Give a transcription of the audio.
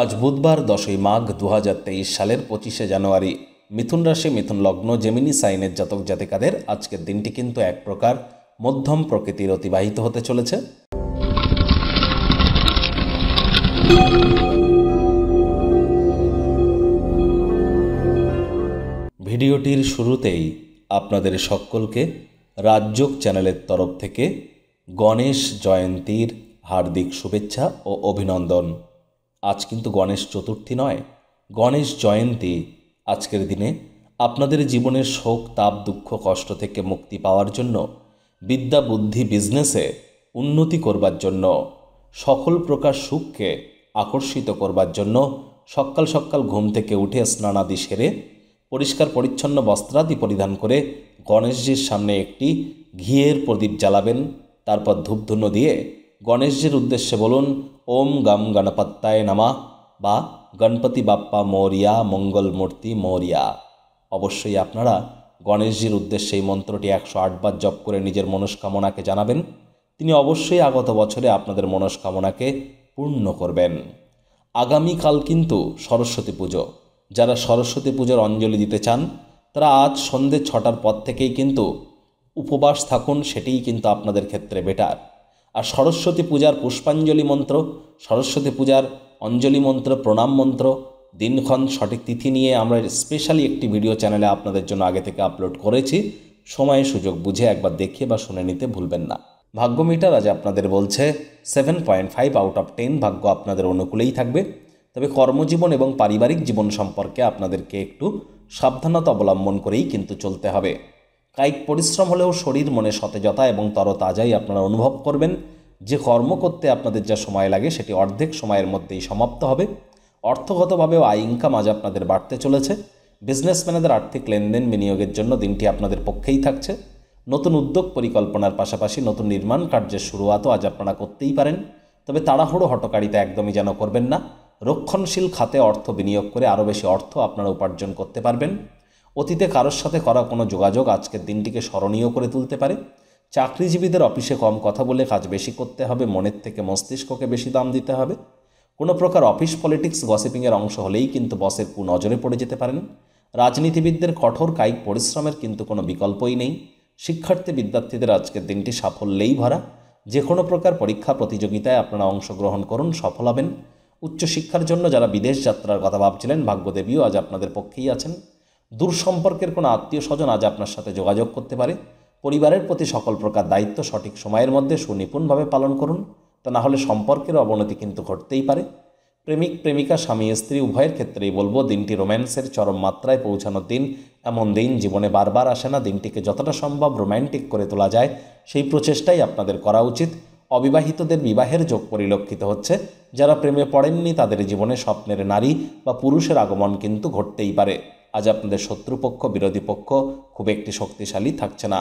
আজ বুধবার দশই মাঘ দু সালের পঁচিশে জানুয়ারি মিথুন রাশি মিথুন লগ্ন জেমিনি সাইনের জাতক জাতিকাদের আজকের দিনটি কিন্তু এক প্রকার মধ্যম প্রকৃতির অতিবাহিত হতে চলেছে ভিডিওটির শুরুতেই আপনাদের সকলকে রাজ্যক চ্যানেলের তরফ থেকে গণেশ জয়ন্তীর হার্দিক শুভেচ্ছা ও অভিনন্দন আজ কিন্তু গণেশ চতুর্থী নয় গণেশ জয়ন্তী আজকের দিনে আপনাদের জীবনের শোক তাপ দুঃখ কষ্ট থেকে মুক্তি পাওয়ার জন্য বিদ্যা বুদ্ধি বিজনেসে উন্নতি করবার জন্য সকল প্রকার সুখকে আকর্ষিত করবার জন্য সকাল সকাল ঘুম থেকে উঠে স্নানাদি সেরে পরিষ্কার পরিচ্ছন্ন বস্ত্রাদি পরিধান করে গণেশজির সামনে একটি ঘিয়ের প্রদীপ জ্বালাবেন তারপর ধূপধুনো দিয়ে গণেশজির উদ্দেশ্যে বলুন ওম গম গণপত্তায় নামা বা গণপতি বাপ্পা মৌরিয়া মঙ্গল মূর্তি মৌরিয়া অবশ্যই আপনারা গণেশজির উদ্দেশ্যে এই মন্ত্রটি একশো আটবার জপ করে নিজের মনস্কামনাকে জানাবেন তিনি অবশ্যই আগত বছরে আপনাদের মনস্কামনাকে পূর্ণ করবেন আগামীকাল কিন্তু সরস্বতী পুজো যারা সরস্বতী পুজোর অঞ্জলি দিতে চান তারা আজ সন্ধ্যে ছটার পর থেকেই কিন্তু উপবাস থাকুন সেটিই কিন্তু আপনাদের ক্ষেত্রে বেটার আর সরস্বতী পূজার পুষ্পাঞ্জলি মন্ত্র সরস্বতী পূজার অঞ্জলি মন্ত্র প্রণাম মন্ত্র দিনক্ষণ সঠিক তিথি নিয়ে আমরা স্পেশালি একটি ভিডিও চ্যানেলে আপনাদের জন্য আগে থেকে আপলোড করেছি সময় সুযোগ বুঝে একবার দেখে বা শুনে নিতে ভুলবেন না ভাগ্য মিটার আজ আপনাদের বলছে seven point five out of ten ভাগ্য আপনাদের অনুকূলেই থাকবে তবে কর্মজীবন এবং পারিবারিক জীবন সম্পর্কে আপনাদেরকে একটু সাবধানতা অবলম্বন করেই কিন্তু চলতে হবে কায়িক পরিশ্রম হলেও শরীর মনে সতেজতা এবং তরতাজাই আপনারা অনুভব করবেন যে কর্ম করতে আপনাদের যা সময় লাগে সেটি অর্ধেক সময়ের মধ্যেই সমাপ্ত হবে অর্থগতভাবেও আয় ইনকাম আজ আপনাদের বাড়তে চলেছে বিজনেসম্যানেদের আর্থিক লেনদেন বিনিয়োগের জন্য দিনটি আপনাদের পক্ষেই থাকছে নতুন উদ্যোগ পরিকল্পনার পাশাপাশি নতুন নির্মাণ কার্যের শুরুয়াতও আজ আপনারা করতেই পারেন তবে তাড়াহুড়ো হটকারিতা একদমই যেন করবেন না রক্ষণশীল খাতে অর্থ বিনিয়োগ করে আরও বেশি অর্থ আপনারা উপার্জন করতে পারবেন অতীতে কারোর সাথে করা কোনো যোগাযোগ আজকের দিনটিকে স্মরণীয় করে তুলতে পারে চাকরিজীবীদের অফিসে কম কথা বলে কাজ বেশি করতে হবে মনের থেকে মস্তিষ্ককে বেশি দাম দিতে হবে কোনো প্রকার অফিস পলিটিক্স গসিপিংয়ের অংশ হলেই কিন্তু বসের কুনজরে পড়ে যেতে পারেন রাজনীতিবিদদের কঠোর কায়িক পরিশ্রমের কিন্তু কোনো বিকল্পই নেই শিক্ষার্থী বিদ্যার্থীদের আজকের দিনটি সাফল্যেই ভরা যে কোনো প্রকার পরীক্ষা প্রতিযোগিতায় আপনারা অংশগ্রহণ করুন সফল হবেন উচ্চশিক্ষার জন্য যারা বিদেশ যাত্রার কথা ভাবছিলেন ভাগ্যদেবীও আজ আপনাদের পক্ষেই আছেন দূর সম্পর্কের কোনো আত্মীয় স্বজন আজ আপনার সাথে যোগাযোগ করতে পারে পরিবারের প্রতি সকল প্রকার দায়িত্ব সঠিক সময়ের মধ্যে সুনিপুণভাবে পালন করুন তা না হলে সম্পর্কের অবনতি কিন্তু ঘটতেই পারে প্রেমিক প্রেমিকা স্বামী স্ত্রী উভয়ের ক্ষেত্রেই বলবো দিনটি রোম্যান্সের চরম মাত্রায় পৌঁছানোর দিন এমন দিন জীবনে বারবার আসে না দিনটিকে যতটা সম্ভব রোম্যান্টিক করে তোলা যায় সেই প্রচেষ্টাই আপনাদের করা উচিত অবিবাহিতদের বিবাহের যোগ পরিলক্ষিত হচ্ছে যারা প্রেমে পড়েননি তাদের জীবনে স্বপ্নের নারী বা পুরুষের আগমন কিন্তু ঘটতেই পারে আজ আপনাদের শত্রুপক্ষ বিরোধী পক্ষ খুব একটি শক্তিশালী থাকছে না